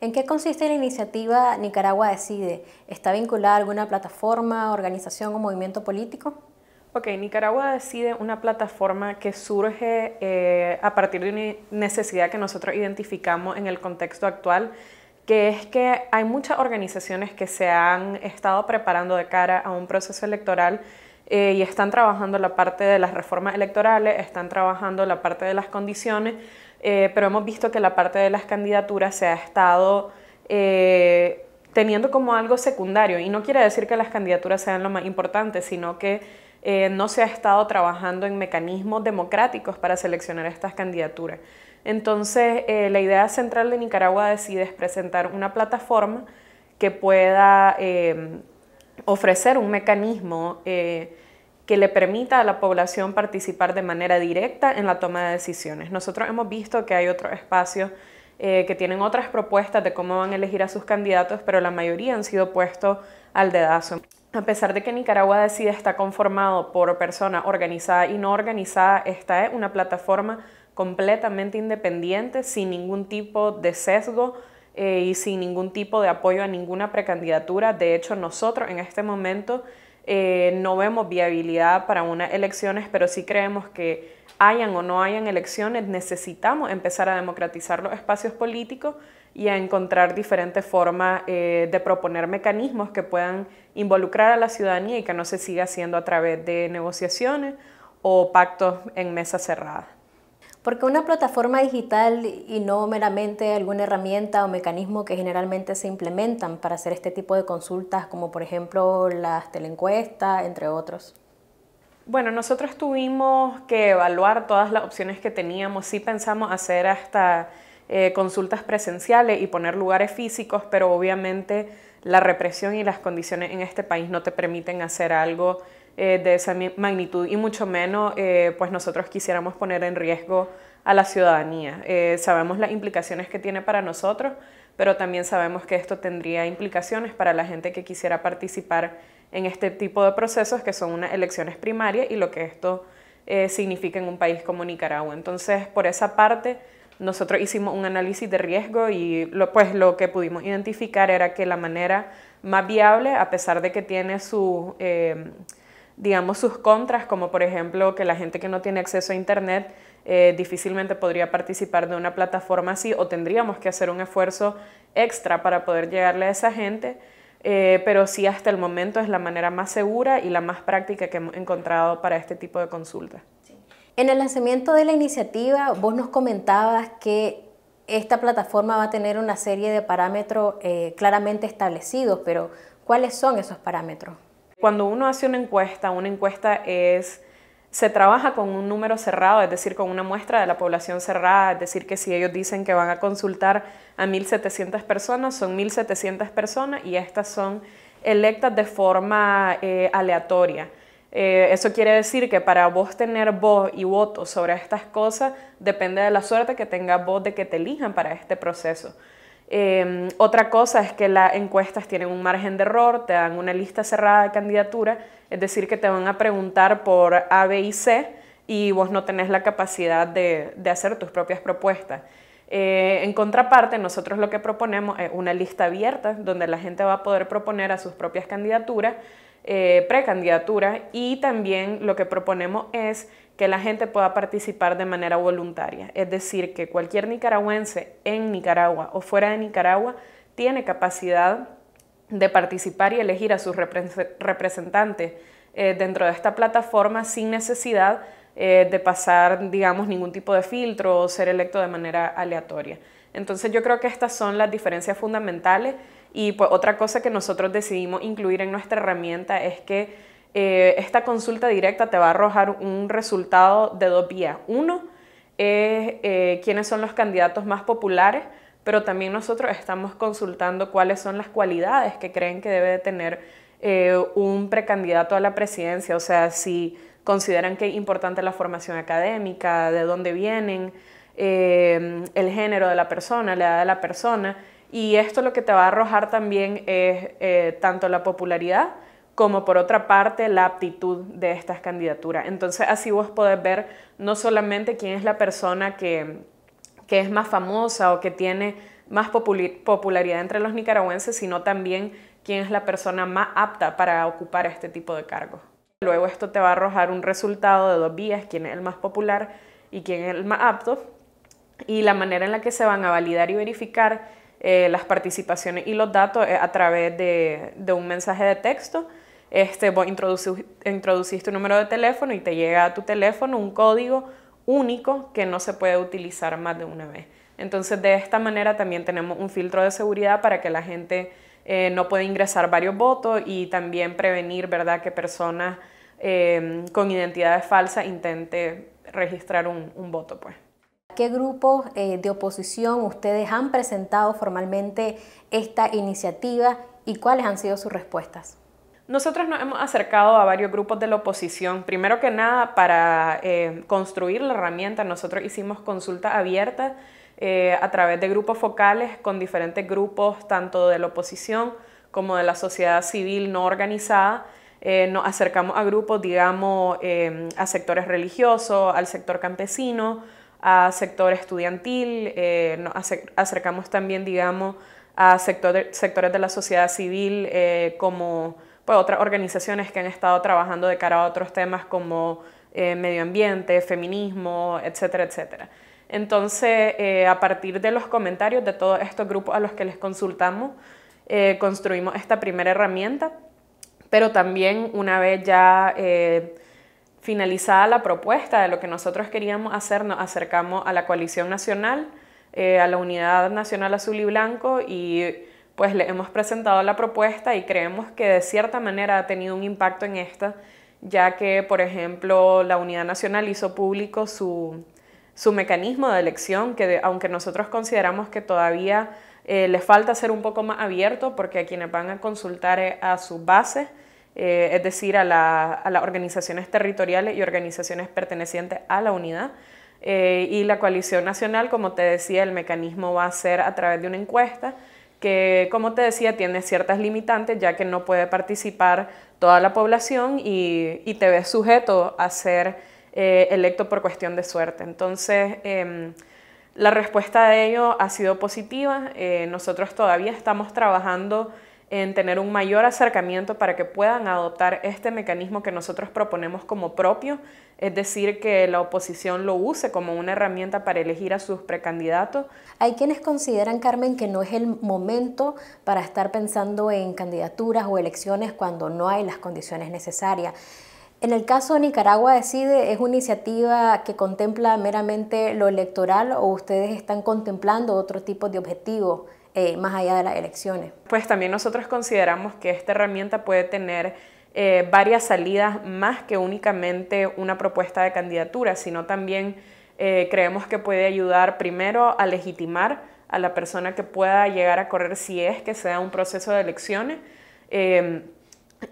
¿En qué consiste la iniciativa Nicaragua Decide? ¿Está vinculada a alguna plataforma, organización o movimiento político? Ok, Nicaragua Decide una plataforma que surge eh, a partir de una necesidad que nosotros identificamos en el contexto actual, que es que hay muchas organizaciones que se han estado preparando de cara a un proceso electoral eh, y están trabajando la parte de las reformas electorales, están trabajando la parte de las condiciones, eh, pero hemos visto que la parte de las candidaturas se ha estado eh, teniendo como algo secundario. Y no quiere decir que las candidaturas sean lo más importante, sino que eh, no se ha estado trabajando en mecanismos democráticos para seleccionar estas candidaturas. Entonces, la idea central de Nicaragua Decide es presentar una plataforma que pueda ofrecer un mecanismo que le permita a la población participar de manera directa en la toma de decisiones. Nosotros hemos visto que hay otros espacios eh, que tienen otras propuestas de cómo van a elegir a sus candidatos, pero la mayoría han sido puestos al dedazo. A pesar de que Nicaragua Decide está conformado por personas organizadas y no organizadas, esta es una plataforma completamente independiente, sin ningún tipo de sesgo eh, y sin ningún tipo de apoyo a ninguna precandidatura. De hecho, nosotros en este momento eh, no vemos viabilidad para unas elecciones, pero sí creemos que hayan o no hayan elecciones, necesitamos empezar a democratizar los espacios políticos y a encontrar diferentes formas eh, de proponer mecanismos que puedan involucrar a la ciudadanía y que no se siga haciendo a través de negociaciones o pactos en mesa cerrada. Porque una plataforma digital y no meramente alguna herramienta o mecanismo que generalmente se implementan para hacer este tipo de consultas, como por ejemplo las teleencuestas, entre otros. Bueno, nosotros tuvimos que evaluar todas las opciones que teníamos. Sí pensamos hacer hasta eh, consultas presenciales y poner lugares físicos, pero obviamente la represión y las condiciones en este país no te permiten hacer algo eh, de esa magnitud y mucho menos eh, pues nosotros quisiéramos poner en riesgo a la ciudadanía. Eh, sabemos las implicaciones que tiene para nosotros, pero también sabemos que esto tendría implicaciones para la gente que quisiera participar en este tipo de procesos que son unas elecciones primarias y lo que esto significa en un país como Nicaragua. Entonces, por esa parte, nosotros hicimos un análisis de riesgo y lo, pues lo que pudimos identificar era que la manera más viable, a pesar de que tiene su digamos, sus contras, como por ejemplo que la gente que no tiene acceso a Internet eh, difícilmente podría participar de una plataforma así o tendríamos que hacer un esfuerzo extra para poder llegarle a esa gente, eh, pero sí hasta el momento es la manera más segura y la más práctica que hemos encontrado para este tipo de consulta. En el lanzamiento de la iniciativa, vos nos comentabas que esta plataforma va a tener una serie de parámetros eh, claramente establecidos, pero ¿cuáles son esos parámetros? Cuando uno hace una encuesta, una encuesta es se trabaja con un número cerrado, es decir, con una muestra de la población cerrada, es decir, que si ellos dicen que van a consultar a 1.700 personas, son 1.700 personas y estas son electas de forma eh, aleatoria. Eh, eso quiere decir que para vos tener voz y voto sobre estas cosas depende de la suerte que tengas vos de que te elijan para este proceso. Em, otra cosa es que las encuestas tienen un margen de error, te dan una lista cerrada de candidatura, es decir, que te van a preguntar por A, B y C y vos no tenés la capacidad de, hacer tus propias propuestas. Eh, en contraparte, nosotros lo que proponemos es una lista abierta donde la gente va a poder proponer a sus propias candidaturas, eh, precandidaturas, y también lo que proponemos es que la gente pueda participar de manera voluntaria. Es decir, que cualquier nicaragüense en Nicaragua o fuera de Nicaragua tiene capacidad de participar y elegir a sus representantes eh, dentro de esta plataforma sin necesidad eh, de pasar, digamos, ningún tipo de filtro o ser electo de manera aleatoria. Entonces yo creo que estas son las diferencias fundamentales y pues, otra cosa que nosotros decidimos incluir en nuestra herramienta es que eh, esta consulta directa te va a arrojar un resultado de dos vías. Uno es eh, quiénes son los candidatos más populares, pero también nosotros estamos consultando cuáles son las cualidades que creen que debe tener eh, un precandidato a la presidencia, o sea, si consideran que es importante la formación académica, de dónde vienen, el género de la persona, la edad de la persona, y esto lo que te va a arrojar también es tanto la popularidad como por otra parte la aptitud de estas candidaturas. Entonces así vos podés ver no solamente quién es la persona que, que es más famosa o que tiene más popularidad entre los nicaragüenses, sino también quién es la persona más apta para ocupar este tipo de cargos. Luego esto te va a arrojar un resultado de dos vías, quién es el más popular y quién es el más apto, y la manera en la que se van a validar y verificar eh, las participaciones y los datos eh, a través de, de un mensaje de texto este, vos introduciste un número de teléfono y te llega a tu teléfono un código único que no se puede utilizar más de una vez. Entonces, de esta manera también tenemos un filtro de seguridad para que la gente eh, no pueda ingresar varios votos y también prevenir, ¿verdad?, que personas eh, con identidades falsas intenten registrar un, voto, pues. ¿Qué grupos eh, de oposición ustedes han presentado formalmente esta iniciativa y cuáles han sido sus respuestas? Nosotros nos hemos acercado a varios grupos de la oposición. Primero que nada, para eh, construir la herramienta, nosotros hicimos consulta abierta eh, a través de grupos focales con diferentes grupos, tanto de la oposición como de la sociedad civil no organizada. Eh, nos acercamos a grupos, digamos, a sectores religiosos, al sector campesino, a sector estudiantil, nos acercamos también, digamos, a sectores de la sociedad civil como pues, otras organizaciones que han estado trabajando de cara a otros temas como eh, medio ambiente, feminismo, etcétera, etcétera. Entonces, eh, a partir de los comentarios de todos estos grupos a los que les consultamos, eh, construimos esta primera herramienta, pero también una vez ya finalizada la propuesta de lo que nosotros queríamos hacer, nos acercamos a la coalición nacional, a la Unidad Nacional Azul y Blanco y pues le hemos presentado la propuesta y creemos que de cierta manera ha tenido un impacto en esta, ya que, por ejemplo, la Unidad Nacional hizo público su, mecanismo de elección, que aunque nosotros consideramos que todavía eh, le falta ser un poco más abierto, porque a quienes van a consultar a su base, eh, es decir, a, las organizaciones territoriales y organizaciones pertenecientes a la unidad. Eh, y la coalición nacional, como te decía, el mecanismo va a ser a través de una encuesta que como te decía tiene ciertas limitantes ya que no puede participar toda la población y, te ves sujeto a ser eh, electo por cuestión de suerte. Entonces, em, la respuesta de ello ha sido positiva. Eh, nosotros todavía estamos trabajando en tener un mayor acercamiento para que puedan adoptar este mecanismo que nosotros proponemos como propio, es decir, que la oposición lo use como una herramienta para elegir a sus precandidatos. Hay quienes consideran, Carmen, que no es el momento para estar pensando en candidaturas o elecciones cuando no hay las condiciones necesarias. En el caso de Nicaragua Decide, ¿es una iniciativa que contempla meramente lo electoral o ustedes están contemplando otro tipo de objetivos? Eh, más allá de las elecciones. Pues también nosotros consideramos que esta herramienta puede tener eh, varias salidas más que únicamente una propuesta de candidatura, sino también eh, creemos que puede ayudar primero a legitimar a la persona que pueda llegar a correr si es que sea un proceso de elecciones.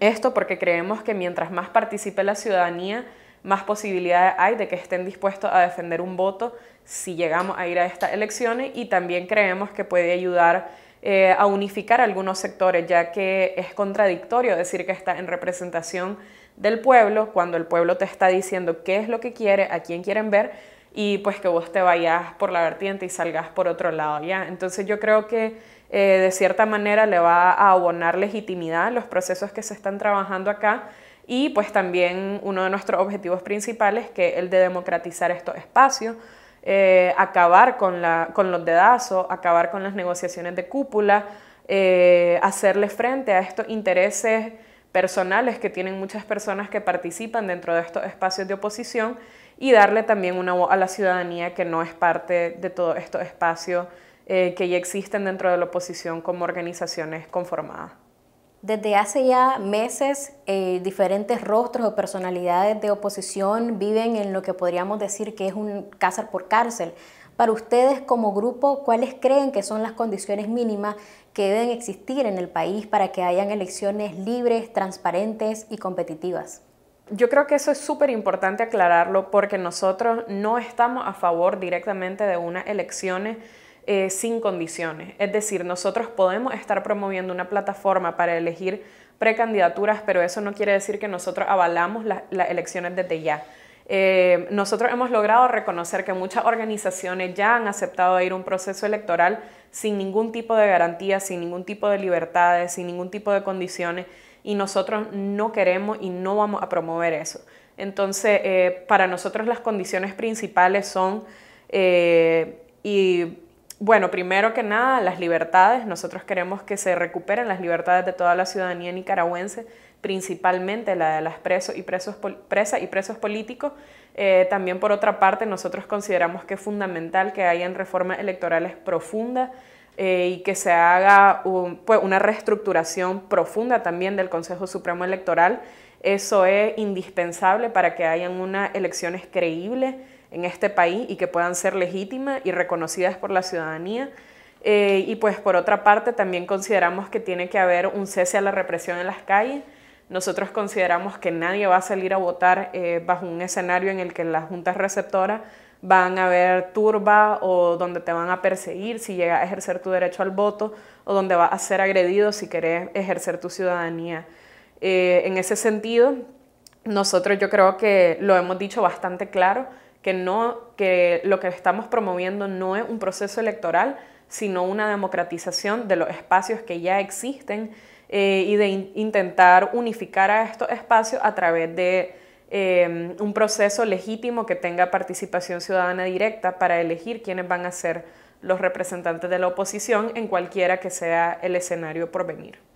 esto porque creemos que mientras más participe la ciudadanía, más posibilidades hay de que estén dispuestos a defender un voto si llegamos a ir a estas elecciones y también creemos que puede ayudar eh, a unificar algunos sectores, ya que es contradictorio decir que está en representación del pueblo cuando el pueblo te está diciendo qué es lo que quiere, a quién quieren ver y pues que vos te vayas por la vertiente y salgas por otro lado, ¿ya? Entonces yo creo que eh, de cierta manera le va a abonar legitimidad a los procesos que se están trabajando acá y pues también uno de nuestros objetivos principales que es el de democratizar estos espacios, eh, acabar con, la, con los dedazos, acabar con las negociaciones de cúpula, eh, hacerle frente a estos intereses personales que tienen muchas personas que participan dentro de estos espacios de oposición y darle también una voz a la ciudadanía que no es parte de todos estos espacios eh, que ya existen dentro de la oposición como organizaciones conformadas. Desde hace ya meses, eh, diferentes rostros o personalidades de oposición viven en lo que podríamos decir que es un cárcel por cárcel. Para ustedes como grupo, ¿cuáles creen que son las condiciones mínimas que deben existir en el país para que hayan elecciones libres, transparentes y competitivas? Yo creo que eso es súper importante aclararlo porque nosotros no estamos a favor directamente de unas elecciones eh, sin condiciones. Es decir, nosotros podemos estar promoviendo una plataforma para elegir precandidaturas, pero eso no quiere decir que nosotros avalamos las elecciones desde ya. Eh, nosotros hemos logrado reconocer que muchas organizaciones ya han aceptado ir a un proceso electoral sin ningún tipo de garantía, sin ningún tipo de libertades, sin ningún tipo de condiciones, y nosotros no queremos y no vamos a promover eso. Entonces, eh, para nosotros las condiciones principales son, y bueno, primero que nada, las libertades. Nosotros queremos que se recuperen las libertades de toda la ciudadanía nicaragüense, principalmente la de las presos y presas y presos políticos. Eh, también, por otra parte, nosotros consideramos que es fundamental que hayan reformas electorales profundas eh, y que se haga pues, una reestructuración profunda también del Consejo Supremo Electoral. Eso es indispensable para que hayan unas elecciones creíbles en este país y que puedan ser legítimas y reconocidas por la ciudadanía. Eh, y pues por otra parte también consideramos que tiene que haber un cese a la represión en las calles. Nosotros consideramos que nadie va a salir a votar eh, bajo un escenario en el que las juntas receptoras van a haber turba o donde te van a perseguir si llegas a ejercer tu derecho al voto o donde vas a ser agredido si querés ejercer tu ciudadanía. Eh, en ese sentido, nosotros yo creo que lo hemos dicho bastante claro que, no, que lo que estamos promoviendo no es un proceso electoral, sino una democratización de los espacios que ya existen eh, y de intentar unificar a estos espacios a través de em, un proceso legítimo que tenga participación ciudadana directa para elegir quiénes van a ser los representantes de la oposición en cualquiera que sea el escenario por venir.